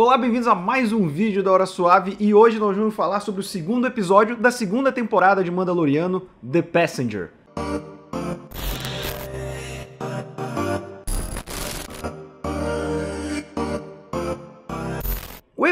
Olá, bem-vindos a mais um vídeo da Hora Suave e hoje nós vamos falar sobre o segundo episódio da segunda temporada de Mandaloriano, The Passenger.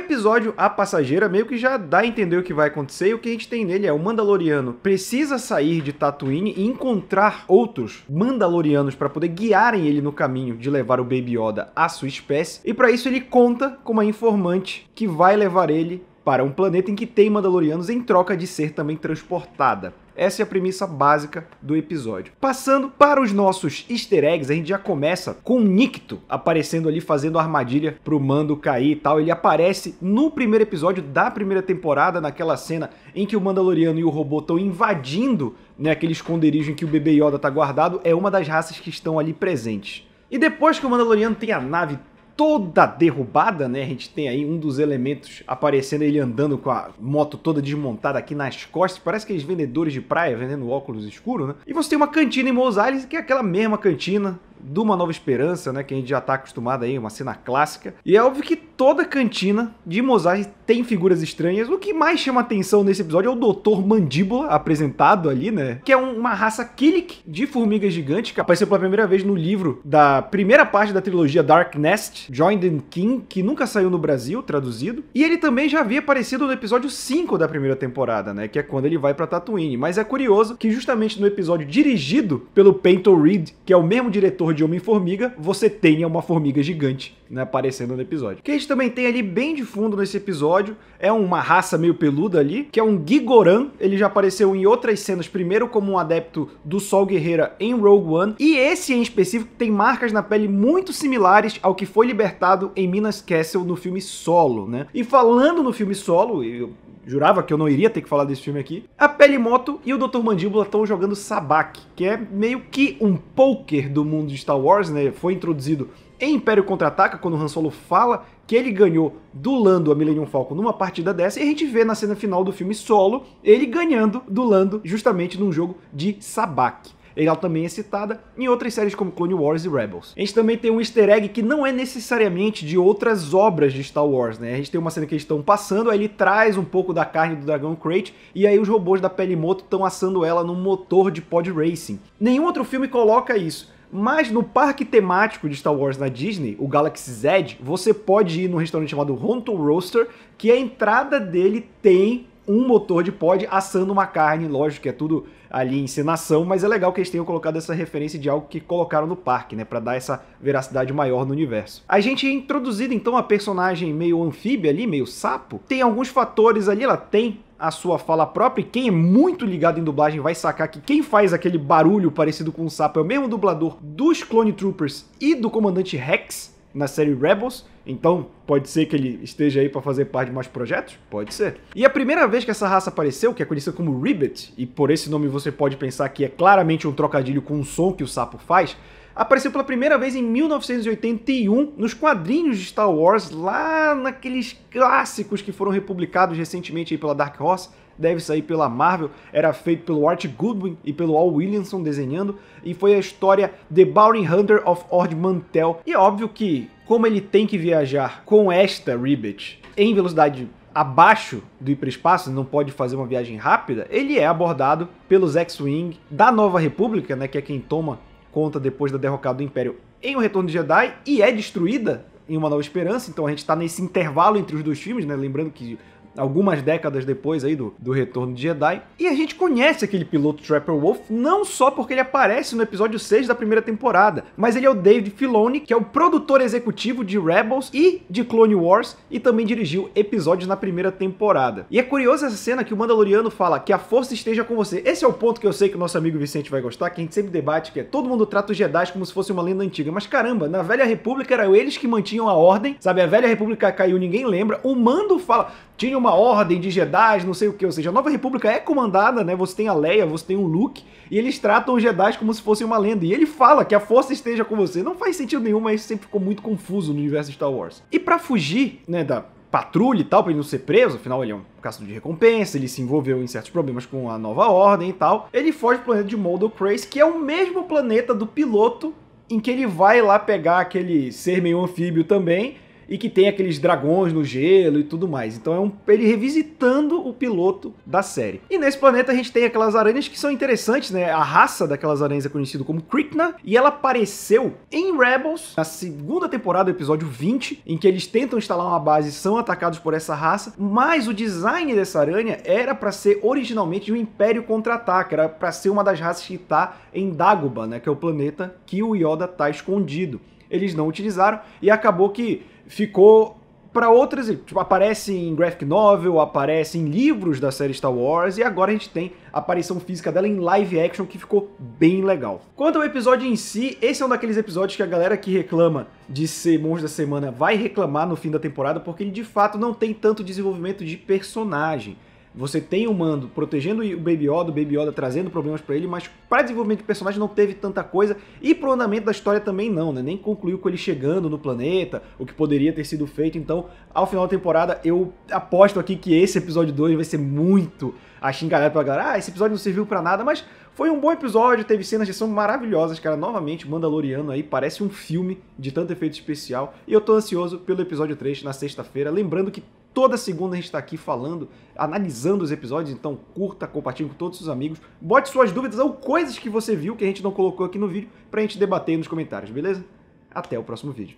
episódio A Passageira meio que já dá a entender o que vai acontecer e o que a gente tem nele é o Mandaloriano precisa sair de Tatooine e encontrar outros Mandalorianos para poder guiarem ele no caminho de levar o Baby Yoda à sua espécie. E para isso ele conta com uma informante que vai levar ele para um planeta em que tem Mandalorianos em troca de ser também transportada. Essa é a premissa básica do episódio. Passando para os nossos easter eggs, a gente já começa com o Nicto aparecendo ali fazendo armadilha pro Mando cair e tal. Ele aparece no primeiro episódio da primeira temporada, naquela cena em que o Mandaloriano e o robô estão invadindo né, aquele esconderijo em que o bebê Yoda tá guardado, é uma das raças que estão ali presentes. E depois que o Mandaloriano tem a nave toda derrubada, né? A gente tem aí um dos elementos aparecendo ele andando com a moto toda desmontada aqui nas costas, parece aqueles vendedores de praia vendendo óculos escuros, né? E você tem uma cantina em Mousalis, que é aquela mesma cantina do Uma Nova Esperança, né? Que a gente já está acostumado aí, uma cena clássica. E é óbvio que toda cantina de Mozart tem figuras estranhas. O que mais chama atenção nesse episódio é o Doutor Mandíbula apresentado ali, né? Que é uma raça Killick de formigas gigantes que apareceu pela primeira vez no livro da primeira parte da trilogia Dark Nest, Join the King, que nunca saiu no Brasil, traduzido. E ele também já havia aparecido no episódio 5 da primeira temporada, né? Que é quando ele vai para Tatooine. Mas é curioso que justamente no episódio dirigido pelo Peyton Reed, que é o mesmo diretor de Homem-Formiga, você tenha uma formiga gigante né, aparecendo no episódio. O que a gente também tem ali bem de fundo nesse episódio é uma raça meio peluda ali, que é um Gigoran. Ele já apareceu em outras cenas, primeiro como um adepto do Sol Guerreira em Rogue One, e esse em específico tem marcas na pele muito similares ao que foi libertado em Minas Castle no filme Solo, né? E falando no filme Solo, eu jurava que eu não iria ter que falar desse filme aqui. A Pele Moto e o Dr. Mandíbula estão jogando Sabak, que é meio que um poker do mundo de Star Wars, né? Foi introduzido em Império Contra-Ataca, quando o Han Solo fala que ele ganhou do Lando a Millennium Falcon numa partida dessa, e a gente vê na cena final do filme Solo ele ganhando do Lando justamente num jogo de Sabak. Ela também é citada em outras séries como Clone Wars e Rebels. A gente também tem um easter egg que não é necessariamente de outras obras de Star Wars, né? A gente tem uma cena que eles estão passando, aí ele traz um pouco da carne do dragão Crate e aí os robôs da Pele Moto estão assando ela num motor de pod racing. Nenhum outro filme coloca isso. Mas no parque temático de Star Wars na Disney, o Galaxy Z, você pode ir num restaurante chamado Honto Roaster, que a entrada dele tem um motor de pod assando uma carne, lógico que é tudo ali encenação, mas é legal que eles tenham colocado essa referência de algo que colocaram no parque, né, para dar essa veracidade maior no universo. A gente é introduzido então a personagem meio anfíbia ali, meio sapo. Tem alguns fatores ali, ela tem a sua fala própria, e quem é muito ligado em dublagem vai sacar que quem faz aquele barulho parecido com um sapo é o mesmo dublador dos Clone Troopers e do Comandante Rex, na série Rebels, então pode ser que ele esteja aí para fazer parte de mais projetos? Pode ser. E a primeira vez que essa raça apareceu, que é conhecida como Ribbit, e por esse nome você pode pensar que é claramente um trocadilho com o som que o sapo faz, apareceu pela primeira vez em 1981 nos quadrinhos de Star Wars, lá naqueles clássicos que foram republicados recentemente pela Dark Horse, deve sair pela Marvel, era feito pelo Art Goodwin e pelo Al Williamson desenhando, e foi a história The Bounty Hunter of Ord Mantell. E é óbvio que, como ele tem que viajar com esta Ribbit em velocidade abaixo do hiperespaço, não pode fazer uma viagem rápida, ele é abordado pelos X-Wing da Nova República, né, que é quem toma conta depois da derrocada do Império em O Retorno de Jedi e é destruída em Uma Nova Esperança. Então a gente está nesse intervalo entre os dois filmes, né? Lembrando que algumas décadas depois aí do, do retorno de Jedi. E a gente conhece aquele piloto Trapper Wolf não só porque ele aparece no episódio 6 da primeira temporada, mas ele é o David Filoni, que é o produtor executivo de Rebels e de Clone Wars e também dirigiu episódios na primeira temporada. E é curioso essa cena que o Mandaloriano fala que a força esteja com você. Esse é o ponto que eu sei que o nosso amigo Vicente vai gostar, que a gente sempre debate, que é todo mundo trata os Jedi como se fosse uma lenda antiga. Mas caramba, na Velha República eram eles que mantinham a ordem, sabe? A Velha República caiu, ninguém lembra. O Mando fala, tinha uma uma ordem de Jedi, não sei o que. Ou seja, a Nova República é comandada, né? Você tem a Leia, você tem o Luke, e eles tratam os Jedi como se fosse uma lenda. E ele fala que a força esteja com você. Não faz sentido nenhum, mas isso sempre ficou muito confuso no universo Star Wars. E para fugir, né, da patrulha e tal, pra ele não ser preso, afinal ele é um caçador de recompensa, ele se envolveu em certos problemas com a nova ordem e tal. Ele foge pro planeta de Moldo Crace, que é o mesmo planeta do piloto em que ele vai lá pegar aquele ser meio anfíbio também e que tem aqueles dragões no gelo e tudo mais. Então é um, ele revisitando o piloto da série. E nesse planeta a gente tem aquelas aranhas que são interessantes, né? A raça daquelas aranhas é conhecida como Krikna e ela apareceu em Rebels, na segunda temporada, episódio 20, em que eles tentam instalar uma base e são atacados por essa raça, mas o design dessa aranha era para ser originalmente do um Império contra ataque era para ser uma das raças que tá em Dagobah, né? Que é o planeta que o Yoda tá escondido. Eles não utilizaram e acabou que ficou para outras, tipo, aparece em graphic novel, aparece em livros da série Star Wars e agora a gente tem a aparição física dela em live action que ficou bem legal. Quanto ao episódio em si, esse é um daqueles episódios que a galera que reclama de ser Monge da Semana vai reclamar no fim da temporada porque ele de fato não tem tanto desenvolvimento de personagem. Você tem o Mando protegendo o Baby Yoda, o Baby Yoda trazendo problemas para ele, mas para desenvolvimento de personagem não teve tanta coisa e pro andamento da história também não, né? Nem concluiu com ele chegando no planeta, o que poderia ter sido feito. Então, ao final da temporada, eu aposto aqui que esse episódio 2 vai ser muito achingalhado pra galera. Ah, esse episódio não serviu para nada, mas foi um bom episódio, teve cenas de ação maravilhosas, cara. Novamente, Mandaloriano aí parece um filme de tanto efeito especial. E eu tô ansioso pelo episódio 3 na sexta-feira. Lembrando que toda segunda a gente tá aqui falando, analisando os episódios. Então curta, compartilhe com todos os amigos. Bote suas dúvidas ou coisas que você viu que a gente não colocou aqui no vídeo pra gente debater nos comentários, beleza? Até o próximo vídeo.